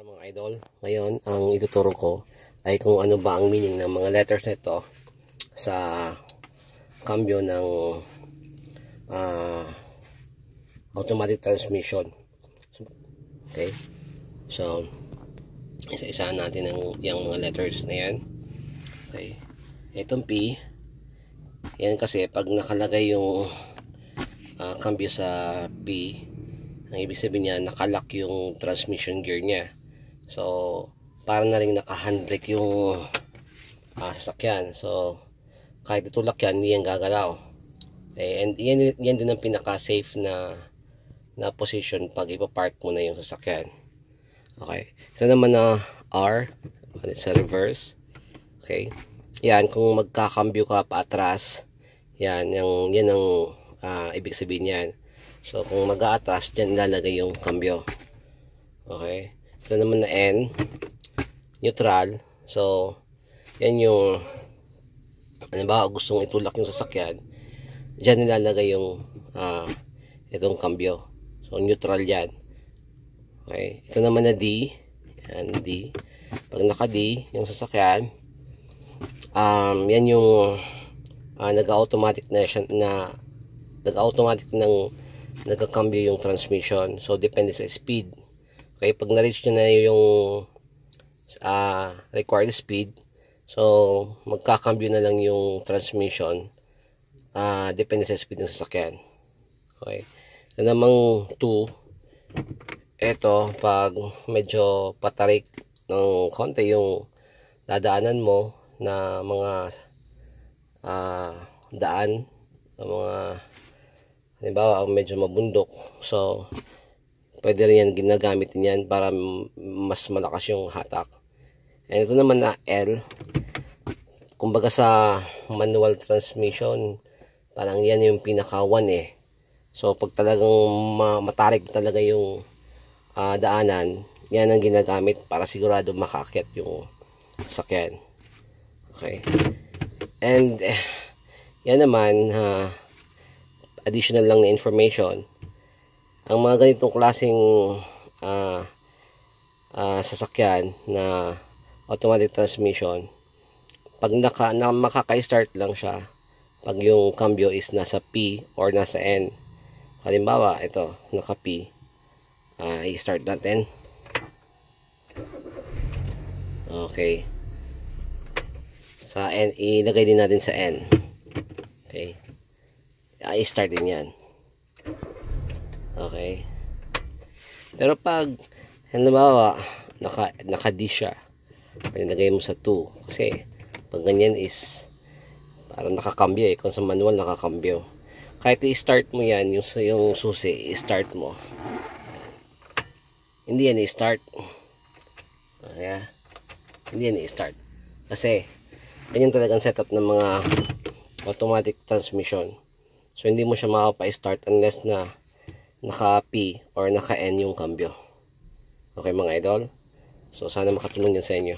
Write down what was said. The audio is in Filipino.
Araw mga idol, ngayon ang ituturo ko ay kung ano ba ang meaning ng mga letters nito sa kambyo ng uh, automatic transmission. Okay? So, isa-isahan natin ang yung mga letters na yan. Okay? Itong P, yan kasi pag nakalagay yung uh, cambio sa P, ang ibig sabihin niya, nakalock yung transmission gear niya. So, para na rin naka-handbrake yung uh, sasakyan. So, kahit itulak yan, hindi yan gagalaw. Eh, and yan, yan din ang pinaka-safe na na position pag ipapark mo na yung sasakyan. Okay. Isa naman na R, sa reverse. Okay. Yan, kung magkakambyo ka pa atras, yan, yung, yan ang uh, ibig sabihin yan. So, kung mag-aatras, dyan lalagay yung kambyo. Okay? ito naman na N neutral so yan yung ano ba gustong itulak yung sasakyan dyan nilalagay yung uh, itong kambyo so neutral yan okay ito naman na D yan D pag naka D yung sasakyan um, yan yung uh, nag-automatic na, na nag-automatic ng nagkakambyo yung transmission so depende sa speed Okay, pag na-reach nyo na yung uh, required speed, so magkakambyo na lang yung transmission uh, depende sa speed ng sasakyan. Okay. Na so, namang 2, eto pag medyo patarik ng konti yung dadaanan mo na mga uh, daan, na mga halimbawa medyo mabundok. So, Pwede rin yan, ginagamit niyan para mas malakas yung hatak. And ito naman na L. Kumbaga sa manual transmission, parang yan yung pinaka-1 eh. So pag talagang matarik talaga yung uh, daanan, yan ang ginagamit para sigurado makaakyat yung sakyan. Okay. And eh, yan naman, uh, additional lang na information, ang mga ganitong klaseng uh, uh, sasakyan na automatic transmission pag naka, na makaka-start lang siya pag yung cambio is nasa P or nasa N halimbawa ito naka P uh, i-start natin okay sa N ilagay din natin sa N okay i-start din yan Okay? Pero pag, halimbawa, naka, naka D siya, nilagay mo sa 2. Kasi, pag ganyan is, parang nakakambyo eh. Kung sa manual, nakakambyo. Kahit i-start mo yan, yung, yung susi, i-start mo. Hindi yan i-start. Okay? Hindi yan i-start. Kasi, ganyan talaga ang setup ng mga automatic transmission. So, hindi mo siya makapa-start unless na naka-P or naka-N yung kambyo. Okay mga idol? So sana makatulong yan sa inyo.